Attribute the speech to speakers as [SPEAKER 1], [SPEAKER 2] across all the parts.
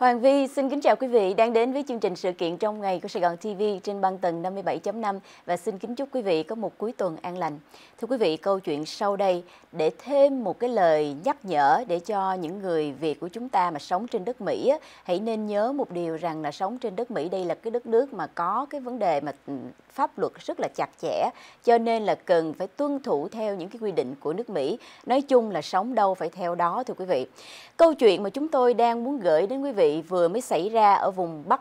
[SPEAKER 1] Hoàng Vi xin kính chào quý vị đang đến với chương trình sự kiện trong ngày của Sài Gòn TV trên băng tầng 57.5 và xin kính chúc quý vị có một cuối tuần an lành. Thưa quý vị, câu chuyện sau đây để thêm một cái lời nhắc nhở để cho những người Việt của chúng ta mà sống trên đất Mỹ hãy nên nhớ một điều rằng là sống trên đất Mỹ đây là cái đất nước mà có cái vấn đề mà ừ, pháp luật rất là chặt chẽ cho nên là cần phải tuân thủ theo những cái quy định của nước Mỹ nói chung là sống đâu phải theo đó thưa quý vị câu chuyện mà chúng tôi đang muốn gửi đến quý vị vừa mới xảy ra ở vùng Bắc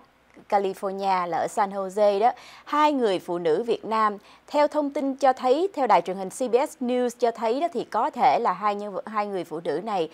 [SPEAKER 1] California là ở San Jose đó, hai người phụ nữ Việt Nam. Theo thông tin cho thấy, theo đài truyền hình CBS News cho thấy đó thì có thể là hai nhân hai người phụ nữ này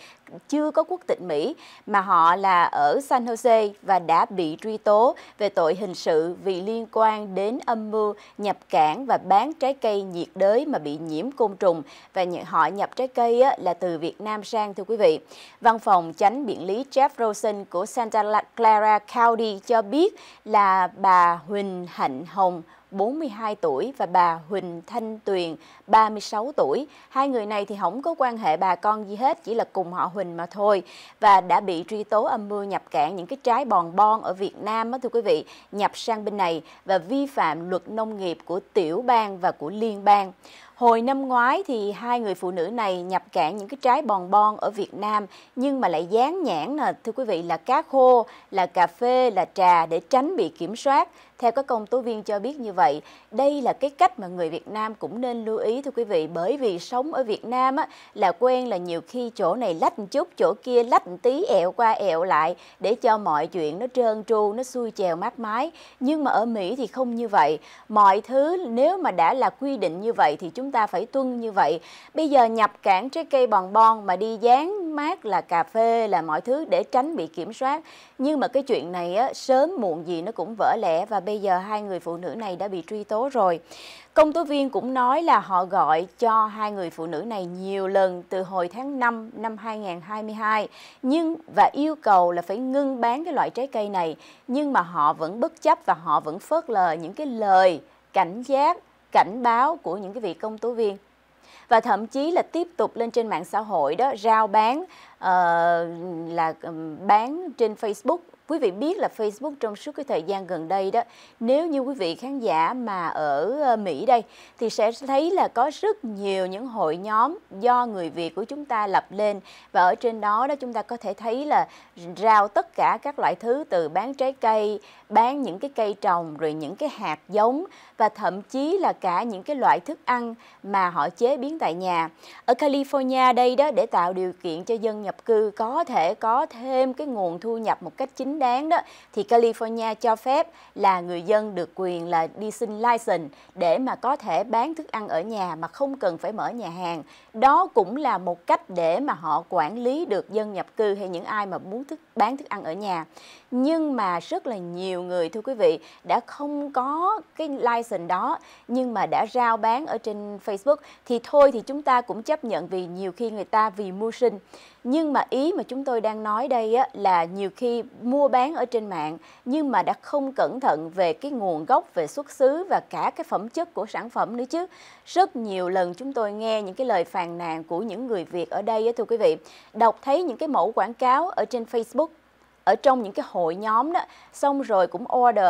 [SPEAKER 1] chưa có quốc tịch Mỹ mà họ là ở San Jose và đã bị truy tố về tội hình sự vì liên quan đến âm mưu nhập cảng và bán trái cây nhiệt đới mà bị nhiễm côn trùng và họ nhập trái cây là từ Việt Nam sang thưa quý vị. Văn phòng chánh biện lý Jeff Rosen của Santa Clara County cho biết là bà Huỳnh Hạnh Hồng, 42 tuổi và bà Huỳnh Thanh Tuyền, 36 tuổi. Hai người này thì không có quan hệ bà con gì hết, chỉ là cùng họ Huỳnh mà thôi và đã bị truy tố âm mưu nhập cảng những cái trái bòn bon ở Việt Nam đó thưa quý vị, nhập sang bên này và vi phạm luật nông nghiệp của tiểu bang và của liên bang. Hồi năm ngoái thì hai người phụ nữ này nhập cảng những cái trái bòn bon ở Việt Nam nhưng mà lại dán nhãn là thưa quý vị là cá khô, là cà phê, là trà để tránh bị kiểm soát. Theo các công tố viên cho biết như vậy, đây là cái cách mà người Việt Nam cũng nên lưu ý thưa quý vị bởi vì sống ở Việt Nam á, là quen là nhiều khi chỗ này lách một chút, chỗ kia lách một tí ẹo qua ẹo lại để cho mọi chuyện nó trơn tru, nó xuôi chèo mát mái. Nhưng mà ở Mỹ thì không như vậy. Mọi thứ nếu mà đã là quy định như vậy thì chúng chúng ta phải tuân như vậy. Bây giờ nhập cảng trái cây bòn bon mà đi dán mát là cà phê là mọi thứ để tránh bị kiểm soát. Nhưng mà cái chuyện này á, sớm muộn gì nó cũng vỡ lẽ và bây giờ hai người phụ nữ này đã bị truy tố rồi. Công tố viên cũng nói là họ gọi cho hai người phụ nữ này nhiều lần từ hồi tháng 5 năm 2022 nhưng và yêu cầu là phải ngưng bán cái loại trái cây này nhưng mà họ vẫn bất chấp và họ vẫn phớt lờ những cái lời cảnh giác cảnh báo của những cái vị công tố viên và thậm chí là tiếp tục lên trên mạng xã hội đó rao bán uh, là bán trên Facebook Quý vị biết là Facebook trong suốt cái thời gian gần đây đó, nếu như quý vị khán giả mà ở ờ, Mỹ đây thì sẽ thấy là có rất nhiều những hội nhóm do người Việt của chúng ta lập lên và ở trên đó đó chúng ta có thể thấy là rao tất cả các loại thứ từ bán trái cây, bán những cái cây trồng rồi những cái hạt giống và thậm chí là cả những cái loại thức ăn mà họ chế biến tại nhà. Ở California đây đó để tạo điều kiện cho dân nhập cư có thể có thêm cái nguồn thu nhập một cách chính chính đáng đó thì California cho phép là người dân được quyền là đi xin license để mà có thể bán thức ăn ở nhà mà không cần phải mở nhà hàng. Đó cũng là một cách để mà họ quản lý được dân nhập cư hay những ai mà muốn thức bán thức ăn ở nhà nhưng mà rất là nhiều người thưa quý vị đã không có cái license đó nhưng mà đã rao bán ở trên Facebook thì thôi thì chúng ta cũng chấp nhận vì nhiều khi người ta vì mưu sinh nhưng mà ý mà chúng tôi đang nói đây á, là nhiều khi mua bán ở trên mạng nhưng mà đã không cẩn thận về cái nguồn gốc, về xuất xứ và cả cái phẩm chất của sản phẩm nữa chứ. Rất nhiều lần chúng tôi nghe những cái lời phàn nàn của những người Việt ở đây á, thưa quý vị. Đọc thấy những cái mẫu quảng cáo ở trên Facebook ở trong những cái hội nhóm đó xong rồi cũng order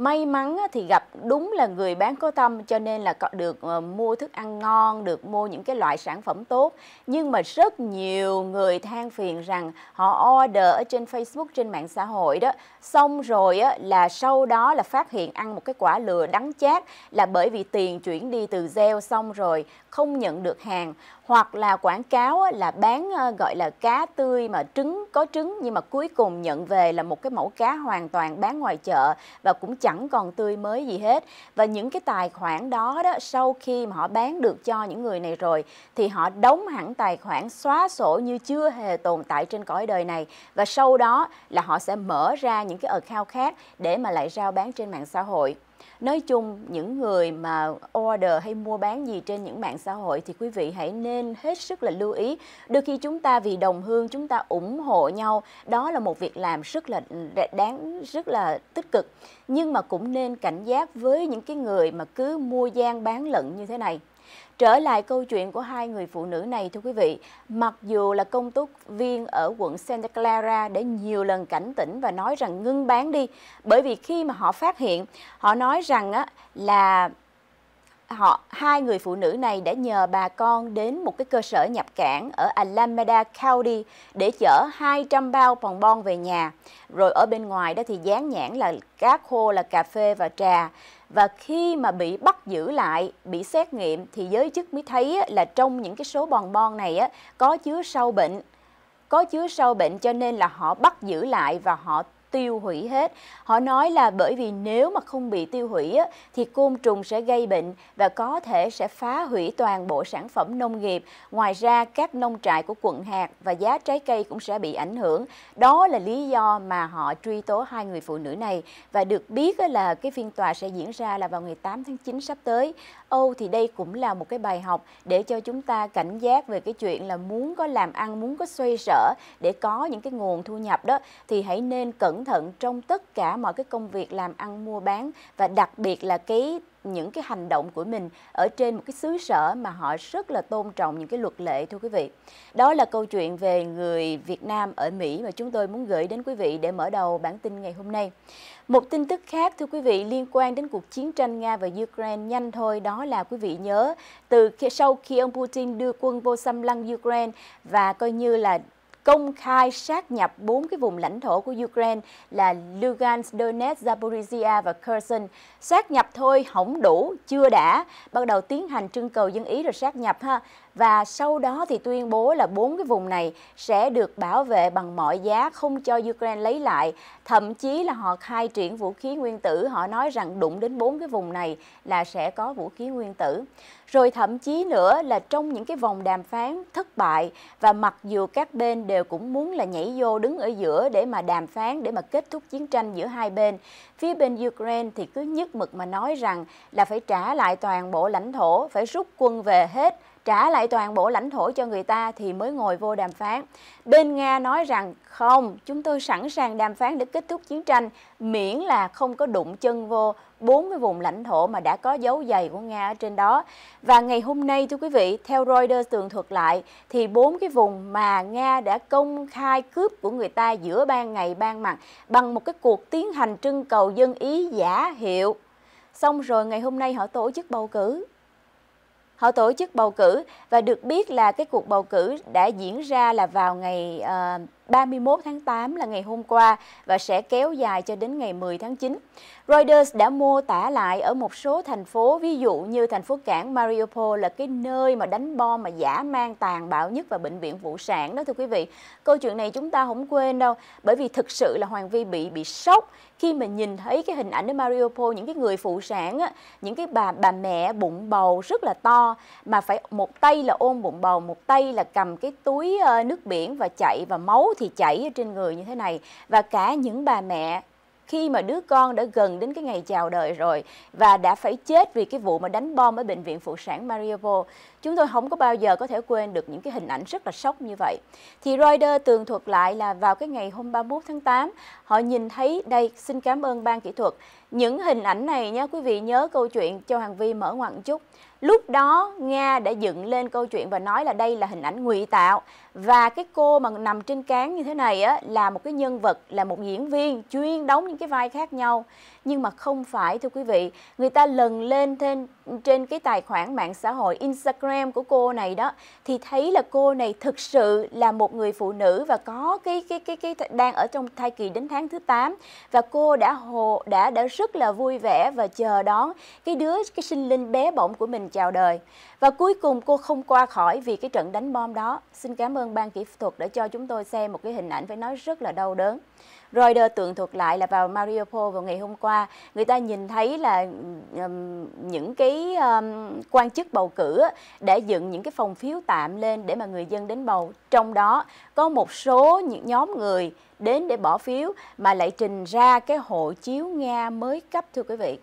[SPEAKER 1] may mắn thì gặp đúng là người bán có tâm cho nên là được ờ, mua thức ăn ngon được mua những cái loại sản phẩm tốt nhưng mà rất nhiều người than phiền rằng họ order ở trên Facebook trên mạng xã hội đó xong rồi là sau đó là phát hiện ăn một cái quả lừa đắng chát là bởi vì tiền chuyển đi từ gieo xong rồi không nhận được hàng hoặc là quảng cáo là bán ờ, gọi là cá tươi mà trứng có trứng nhưng mà cuối cùng nhận về là một cái mẫu cá hoàn toàn bán ngoài chợ và cũng chẳng chẳng còn tươi mới gì hết và những cái tài khoản đó đó sau khi mà họ bán được cho những người này rồi thì họ đóng hẳn tài khoản xóa sổ như chưa hề tồn tại trên cõi đời này và sau đó là họ sẽ mở ra những cái account khác để mà lại rao bán trên mạng xã hội nói chung những người mà order hay mua bán gì trên những mạng xã hội thì quý vị hãy nên hết sức là lưu ý đôi khi chúng ta vì đồng hương chúng ta ủng hộ nhau đó là một việc làm rất là đáng rất là tích cực nhưng mà cũng nên cảnh giác với những cái người mà cứ mua gian bán lận như thế này Trở lại câu chuyện của hai người phụ nữ này thưa quý vị, mặc dù là công tố viên ở quận Santa Clara đã nhiều lần cảnh tỉnh và nói rằng ngưng bán đi, bởi vì khi mà họ phát hiện, họ nói rằng á, là họ hai người phụ nữ này đã nhờ bà con đến một cái cơ sở nhập cảng ở Alameda County để chở 200 bao bòn bon về nhà. Rồi ở bên ngoài đó thì dán nhãn là cá khô là cà phê và trà và khi mà bị bắt giữ lại, bị xét nghiệm thì giới chức mới thấy là trong những cái số bòn bon này á, có chứa sâu bệnh. Có chứa sâu bệnh cho nên là họ bắt giữ lại và họ tiêu hủy hết. Họ nói là bởi vì nếu mà không bị tiêu hủy á, thì côn trùng sẽ gây bệnh và có thể sẽ phá hủy toàn bộ sản phẩm nông nghiệp. Ngoài ra các nông trại của quận hạt và giá trái cây cũng sẽ bị ảnh hưởng. Đó là lý do mà họ truy tố hai người phụ nữ này và được biết là cái phiên tòa sẽ diễn ra là vào ngày 8 tháng 9 sắp tới. Âu thì đây cũng là một cái bài học để cho chúng ta cảnh giác về cái chuyện là muốn có làm ăn, muốn có xoay sở để có những cái nguồn thu nhập đó thì hãy nên cẩn cẩn thận trong tất cả mọi cái công việc làm ăn mua bán và đặc biệt là cái những cái hành động của mình ở trên một cái xứ sở mà họ rất là tôn trọng những cái luật lệ thưa quý vị. Đó là câu chuyện về người Việt Nam ở Mỹ mà chúng tôi muốn gửi đến quý vị để mở đầu bản tin ngày hôm nay. Một tin tức khác thưa quý vị liên quan đến cuộc chiến tranh Nga và Ukraine nhanh thôi đó là quý vị nhớ từ khi, sau khi ông Putin đưa quân vô xâm lăng Ukraine và coi như là công khai sát nhập bốn cái vùng lãnh thổ của Ukraine là Lugansk, Donetsk, Zaporizhia và Kherson. Sát nhập thôi hỏng đủ, chưa đã. Bắt đầu tiến hành trưng cầu dân ý rồi sát nhập ha và sau đó thì tuyên bố là bốn cái vùng này sẽ được bảo vệ bằng mọi giá không cho Ukraine lấy lại thậm chí là họ khai triển vũ khí nguyên tử họ nói rằng đụng đến bốn cái vùng này là sẽ có vũ khí nguyên tử rồi thậm chí nữa là trong những cái vòng đàm phán thất bại và mặc dù các bên đều cũng muốn là nhảy vô đứng ở giữa để mà đàm phán để mà kết thúc chiến tranh giữa hai bên phía bên Ukraine thì cứ nhất mực mà nói rằng là phải trả lại toàn bộ lãnh thổ phải rút quân về hết trả lại toàn bộ lãnh thổ cho người ta thì mới ngồi vô đàm phán. Bên Nga nói rằng không, chúng tôi sẵn sàng đàm phán để kết thúc chiến tranh miễn là không có đụng chân vô 40 vùng lãnh thổ mà đã có dấu giày của Nga ở trên đó. Và ngày hôm nay thưa quý vị, theo Reuters tường thuật lại thì bốn cái vùng mà Nga đã công khai cướp của người ta giữa ban ngày ban mặt bằng một cái cuộc tiến hành trưng cầu dân ý giả hiệu. Xong rồi ngày hôm nay họ tổ chức bầu cử họ tổ chức bầu cử và được biết là cái cuộc bầu cử đã diễn ra là vào ngày uh, ờ, 31 tháng 8 là ngày hôm qua và sẽ kéo dài cho đến ngày 10 tháng 9. Reuters đã mô tả lại ở một số thành phố, ví dụ như thành phố cảng Mariupol là cái nơi mà đánh bom mà giả mang tàn bạo nhất và bệnh viện vụ sản đó thưa quý vị. Câu chuyện này chúng ta không quên đâu, bởi vì thực sự là Hoàng Vi bị bị sốc khi mình nhìn thấy cái hình ảnh ở Mariupol những cái người phụ sản á, những cái bà bà mẹ bụng bầu rất là to mà phải một tay là ôm bụng bầu một tay là cầm cái túi ờ, nước biển và chạy và máu thì chảy trên người như thế này và cả những bà mẹ khi mà đứa con đã gần đến cái ngày chào đời rồi và đã phải chết vì cái vụ mà đánh bom ở bệnh viện phụ sản Mariupol. Chúng tôi không có bao giờ có thể quên được những cái hình ảnh rất là sốc như vậy. Thì Reuters tường thuật lại là vào cái ngày hôm 31 tháng 8, họ nhìn thấy đây, xin cảm ơn ban kỹ thuật. Những hình ảnh này nha quý vị nhớ câu chuyện cho Hoàng Vi mở ngoặt chút lúc đó nga đã dựng lên câu chuyện và nói là đây là hình ảnh ngụy tạo và cái cô mà nằm trên cán như thế này á là một cái nhân vật là một diễn viên chuyên đóng những cái vai khác nhau nhưng mà không phải thưa quý vị người ta lần lên trên trên cái tài khoản mạng xã hội instagram của cô này đó thì thấy là cô này thực sự là một người phụ nữ và có cái cái cái cái đang ở trong thai kỳ đến tháng thứ 8 và cô đã hồ đã đã rất là vui vẻ và chờ đón cái đứa cái sinh linh bé bỏng của mình chào đời. Và cuối cùng cô không qua khỏi vì cái trận đánh bom đó. Xin cảm ơn ban kỹ thuật đã cho chúng tôi xem một cái hình ảnh phải nói rất là đau đớn. Reuters tường thuật lại là vào Mariupol vào ngày hôm qua, người ta nhìn thấy là um, những cái um, quan chức bầu cử đã dựng những cái phòng phiếu tạm lên để mà người dân đến bầu. Trong đó có một số những nhóm người đến để bỏ phiếu mà lại trình ra cái hộ chiếu Nga mới cấp thưa quý vị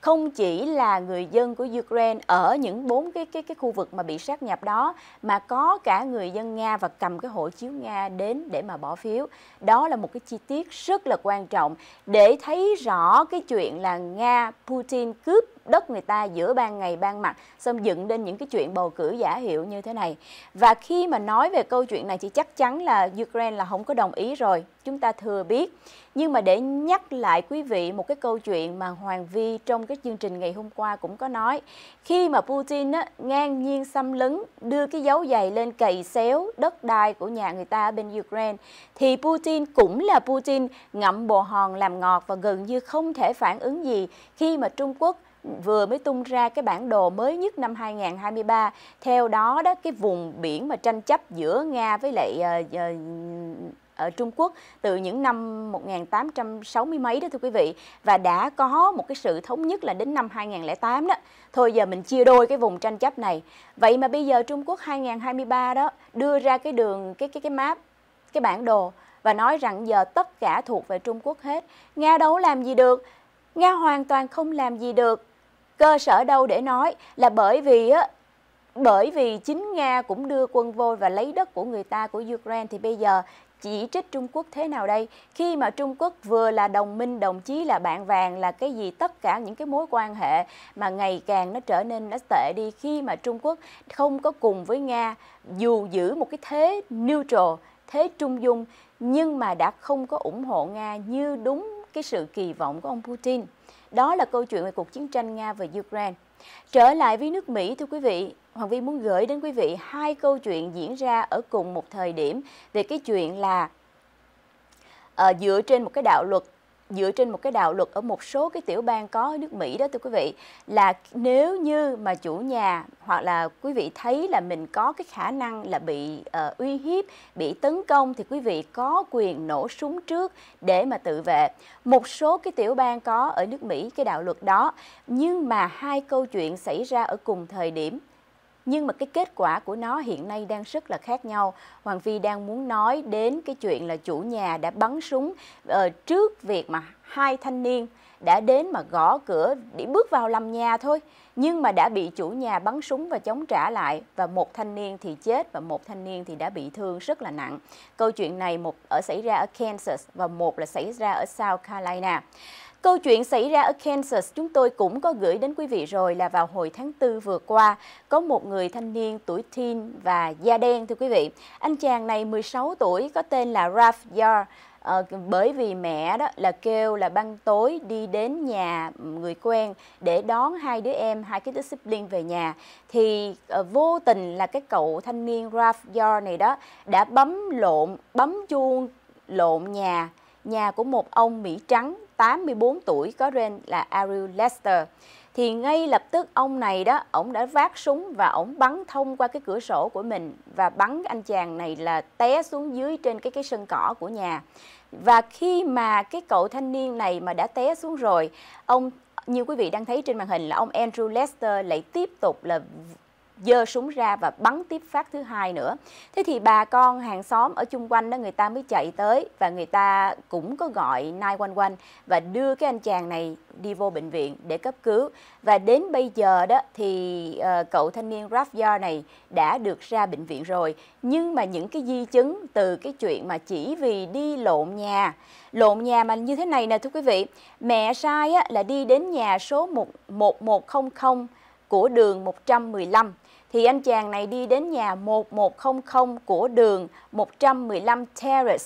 [SPEAKER 1] không chỉ là người dân của Ukraine ở những bốn cái cái cái khu vực mà bị sát nhập đó mà có cả người dân Nga và cầm cái hộ chiếu Nga đến để mà bỏ phiếu. Đó là một cái chi tiết rất là quan trọng để thấy rõ cái chuyện là Nga Putin cướp đất người ta giữa ban ngày ban mặt xong dựng lên những cái chuyện bầu cử giả hiệu như thế này và khi mà nói về câu chuyện này thì chắc chắn là Ukraine là không có đồng ý rồi chúng ta thừa biết nhưng mà để nhắc lại quý vị một cái câu chuyện mà Hoàng Vi trong cái chương trình ngày hôm qua cũng có nói khi mà Putin á, ngang nhiên xâm lấn đưa cái dấu giày lên cày xéo đất đai của nhà người ta ở bên Ukraine thì Putin cũng là Putin ngậm bồ hòn làm ngọt và gần như không thể phản ứng gì khi mà Trung Quốc vừa mới tung ra cái bản đồ mới nhất năm 2023. Theo đó đó cái vùng biển mà tranh chấp giữa Nga với lại uh, ở Trung Quốc từ những năm 1860 mấy đó thưa quý vị và đã có một cái sự thống nhất là đến năm 2008 đó. Thôi giờ mình chia đôi cái vùng tranh chấp này. Vậy mà bây giờ Trung Quốc 2023 đó đưa ra cái đường cái cái cái map, cái bản đồ và nói rằng giờ tất cả thuộc về Trung Quốc hết. Nga đâu làm gì được. Nga hoàn toàn không làm gì được cơ sở đâu để nói là bởi vì á, bởi vì chính Nga cũng đưa quân vô và lấy đất của người ta của Ukraine thì bây giờ chỉ trích Trung Quốc thế nào đây? Khi mà Trung Quốc vừa là đồng minh, đồng chí là bạn vàng là cái gì tất cả những cái mối quan hệ mà ngày càng nó trở nên nó tệ đi khi mà Trung Quốc không có cùng với Nga dù giữ một cái thế neutral, thế trung dung nhưng mà đã không có ủng hộ Nga như đúng cái sự kỳ vọng của ông Putin. Đó là câu chuyện về cuộc chiến tranh Nga và Ukraine. Trở lại với nước Mỹ thưa quý vị, Hoàng Vi muốn gửi đến quý vị hai câu chuyện diễn ra ở cùng một thời điểm về cái chuyện là uh, dựa trên một cái đạo luật dựa trên một cái đạo luật ở một số cái tiểu bang có nước Mỹ đó thưa quý vị là nếu như mà chủ nhà hoặc là quý vị thấy là mình có cái khả năng là bị uh, uy hiếp, bị tấn công thì quý vị có quyền nổ súng trước để mà tự vệ. Một số cái tiểu bang có ở nước Mỹ cái đạo luật đó nhưng mà hai câu chuyện xảy ra ở cùng thời điểm nhưng mà cái kết quả của nó hiện nay đang rất là khác nhau. Hoàng Phi đang muốn nói đến cái chuyện là chủ nhà đã bắn súng uh, trước việc mà hai thanh niên đã đến mà gõ cửa để bước vào làm nhà thôi nhưng mà đã bị chủ nhà bắn súng và chống trả lại và một thanh niên thì chết và một thanh niên thì đã bị thương rất là nặng. Câu chuyện này một ở xảy ra ở Kansas và một là xảy ra ở South Carolina. Câu chuyện xảy ra ở Kansas chúng tôi cũng có gửi đến quý vị rồi là vào hồi tháng 4 vừa qua, có một người thanh niên tuổi teen và da đen thưa quý vị. Anh chàng này 16 tuổi có tên là Ralph Yar. À, ờ, bởi vì mẹ đó là kêu là ban tối đi đến nhà người quen để đón hai đứa em hai cái đứa sibling về nhà thì à, vô tình là cái cậu thanh niên Ralph Yor này đó đã bấm lộn bấm chuông lộn nhà nhà của một ông Mỹ trắng 84 tuổi có tên là Ariel Lester thì ngay lập tức ông này đó ông đã vác súng và ông bắn thông qua cái cửa sổ của mình và bắn anh chàng này là té xuống dưới trên cái cái sân cỏ của nhà và khi mà cái cậu thanh niên này mà đã té xuống rồi ông như quý vị đang thấy trên màn hình là ông Andrew Lester lại tiếp tục là dơ súng ra và bắn tiếp phát thứ hai nữa. Thế thì bà con hàng xóm ở chung quanh đó người ta mới chạy tới và người ta cũng có gọi 911 và đưa cái anh chàng này đi vô bệnh viện để cấp cứu. Và đến bây giờ đó thì uh, cậu thanh niên Rafyar này đã được ra bệnh viện rồi. Nhưng mà những cái di chứng từ cái chuyện mà chỉ vì đi lộn nhà, lộn nhà mà như thế này nè thưa quý vị, mẹ sai á, là đi đến nhà số 11100 của đường 115 thì anh chàng này đi đến nhà 1100 của đường 115 Terrace.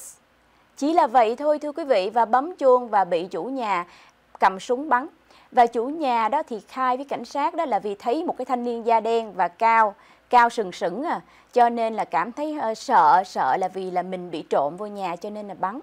[SPEAKER 1] Chỉ là vậy thôi thưa quý vị và bấm chuông và bị chủ nhà cầm súng bắn. Và chủ nhà đó thì khai với cảnh sát đó là vì thấy một cái thanh niên da đen và cao, cao sừng sững à, cho nên là cảm thấy ờ, sợ sợ là vì là mình bị trộm vô nhà cho nên là bắn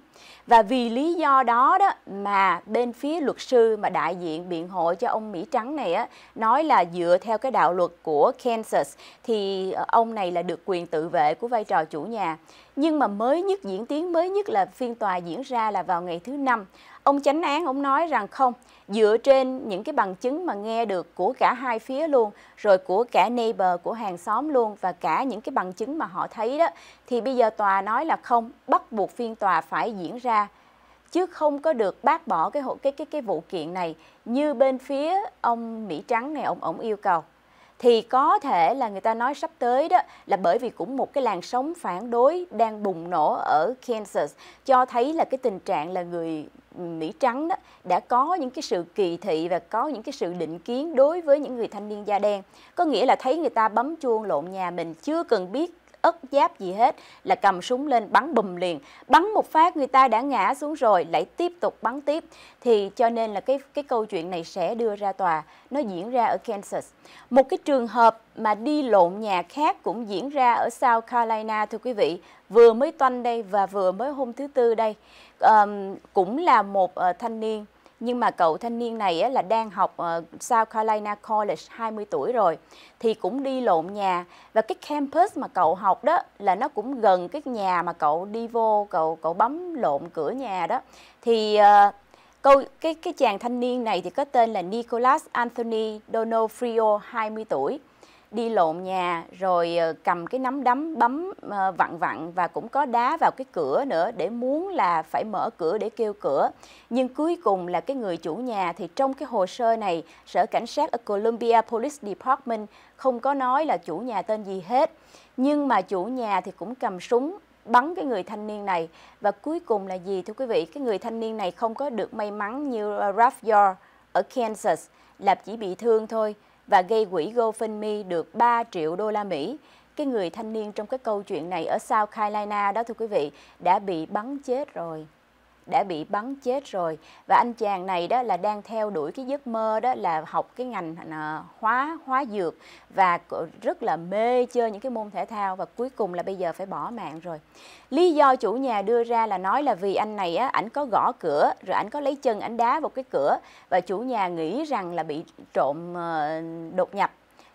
[SPEAKER 1] và vì lý do đó đó mà bên phía luật sư mà đại diện biện hộ cho ông Mỹ Trắng này á nói là dựa theo cái đạo luật của Kansas thì ờ, ông này là được quyền tự vệ của vai trò chủ nhà nhưng mà mới nhất diễn tiến mới nhất là phiên tòa diễn ra là vào ngày thứ năm ông chánh án ông nói rằng không dựa trên những cái bằng chứng mà nghe được của cả hai phía luôn rồi của cả neighbor của hàng xóm luôn và cả những cái bằng bằng chứng mà họ thấy đó thì bây giờ tòa nói là không bắt buộc phiên tòa phải diễn ra chứ không có được bác bỏ cái cái cái cái vụ kiện này như bên phía ông Mỹ trắng này ông ông yêu cầu thì có thể là người ta nói sắp tới đó là bởi vì cũng một cái làn sóng phản đối đang bùng nổ ở Kansas cho thấy là cái tình trạng là người Mỹ trắng đó đã có những cái sự kỳ thị và có những cái sự định kiến đối với những người thanh niên da đen. Có nghĩa là thấy người ta bấm chuông lộn nhà mình chưa cần biết ất giáp gì hết là cầm súng lên bắn bùm liền bắn một phát người ta đã ngã xuống rồi lại tiếp tục bắn tiếp thì cho nên là cái cái câu chuyện này sẽ đưa ra tòa nó diễn ra ở Kansas một cái trường hợp mà đi lộn nhà khác cũng diễn ra ở South Carolina thưa quý vị vừa mới toanh đây và vừa mới hôm thứ tư đây um, cũng là một uh, thanh niên nhưng mà cậu thanh niên này á, là đang học ờ, South Carolina College 20 tuổi rồi thì cũng đi lộn nhà và cái campus mà cậu học đó là nó cũng gần cái nhà mà cậu đi vô cậu cậu bấm lộn cửa nhà đó thì ờ, Câu, cái cái chàng thanh niên này thì có tên là Nicholas Anthony Donofrio 20 tuổi đi lộn nhà rồi ờ, cầm cái nắm đấm bấm ờ, vặn vặn và cũng có đá vào cái cửa nữa để muốn là phải mở cửa để kêu cửa. Nhưng cuối cùng là cái người chủ nhà thì trong cái hồ sơ này, Sở Cảnh sát ở Columbia Police Department không có nói là chủ nhà tên gì hết. Nhưng mà chủ nhà thì cũng cầm súng bắn cái người thanh niên này và cuối cùng là gì thưa quý vị cái người thanh niên này không có được may mắn như ờ, Ralph ở Kansas là chỉ bị thương thôi và gây quỹ GoFundMe được 3 triệu đô la Mỹ. Cái người thanh niên trong cái câu chuyện này ở South Carolina đó thưa quý vị đã bị bắn chết rồi đã bị bắn chết rồi và anh chàng này đó là đang theo đuổi cái giấc mơ đó là học cái ngành à, hóa hóa dược và rất là mê chơi những cái môn thể thao và cuối cùng là bây giờ phải bỏ mạng rồi lý do chủ nhà đưa ra là nói là vì anh này á ảnh có gõ cửa rồi ảnh có lấy chân ảnh đá vào cái cửa và chủ nhà nghĩ rằng là bị trộm ờ, đột nhập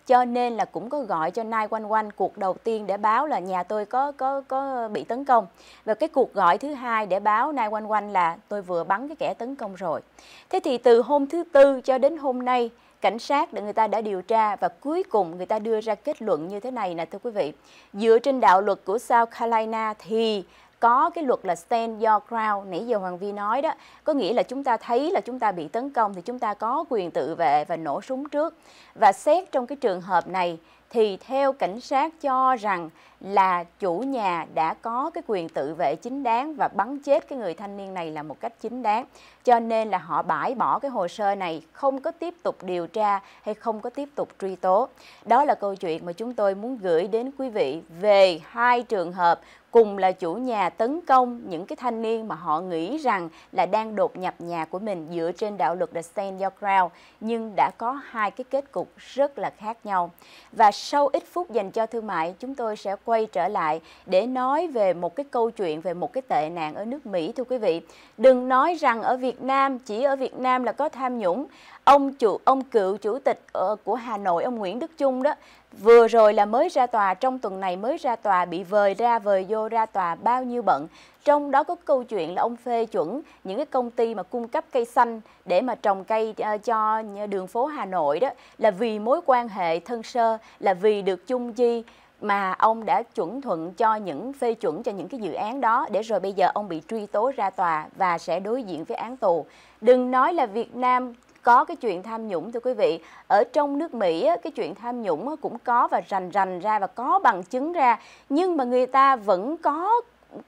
[SPEAKER 1] cho nên là cũng có gọi cho nai quanh quanh cuộc đầu tiên để báo là nhà tôi có có có bị tấn công và cái cuộc gọi thứ hai để báo nai quanh quanh là tôi vừa bắn cái kẻ tấn công rồi thế thì từ hôm thứ tư cho đến hôm nay cảnh sát để người ta đã điều tra và cuối cùng người ta đưa ra kết luận như thế này nè thưa quý vị dựa trên đạo luật của South Carolina thì có cái luật là stand your ground nãy giờ Hoàng Vi nói đó có nghĩa là chúng ta thấy là chúng ta bị tấn công thì chúng ta có quyền tự vệ và nổ súng trước và xét trong cái trường hợp này thì theo cảnh sát cho rằng là chủ nhà đã có cái quyền tự vệ chính đáng và bắn chết cái người thanh niên này là một cách chính đáng. Cho nên là họ bãi bỏ cái hồ sơ này, không có tiếp tục điều tra hay không có tiếp tục truy tố. Đó là câu chuyện mà chúng tôi muốn gửi đến quý vị về hai trường hợp cùng là chủ nhà tấn công những cái thanh niên mà họ nghĩ rằng là đang đột nhập nhà của mình dựa trên đạo luật The Stand Your Ground nhưng đã có hai cái kết cục rất là khác nhau. Và sau ít phút dành cho thương mại, chúng tôi sẽ quay trở lại để nói về một cái câu chuyện về một cái tệ nạn ở nước Mỹ thưa quý vị. Đừng nói rằng ở Việt Nam, chỉ ở Việt Nam là có tham nhũng. Ông chủ ông cựu chủ tịch ờ, của Hà Nội ông Nguyễn Đức Chung đó Vừa rồi là mới ra tòa, trong tuần này mới ra tòa bị vời ra vời vô ra tòa bao nhiêu bận. Trong đó có câu chuyện là ông phê chuẩn những cái công ty mà cung cấp cây xanh để mà trồng cây ờ, cho đường phố Hà Nội đó là vì mối quan hệ thân sơ, là vì được chung chi mà ông đã chuẩn thuận cho những phê chuẩn cho những cái dự án đó để rồi bây giờ ông bị truy tố ra tòa và sẽ đối diện với án tù. Đừng nói là Việt Nam có cái chuyện tham nhũng thưa quý vị ở trong nước Mỹ cái chuyện tham nhũng cũng có và rành rành ra và có bằng chứng ra nhưng mà người ta vẫn có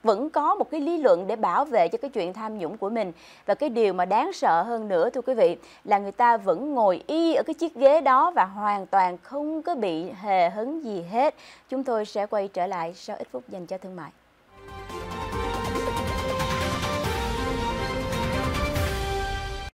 [SPEAKER 1] vẫn có một cái lý luận để bảo vệ cho cái chuyện tham nhũng của mình và cái điều mà đáng sợ hơn nữa thưa quý vị là người ta vẫn ngồi y ở cái chiếc ghế đó và hoàn toàn không có bị hề hấn gì hết chúng tôi sẽ quay trở lại sau ít phút dành cho thương mại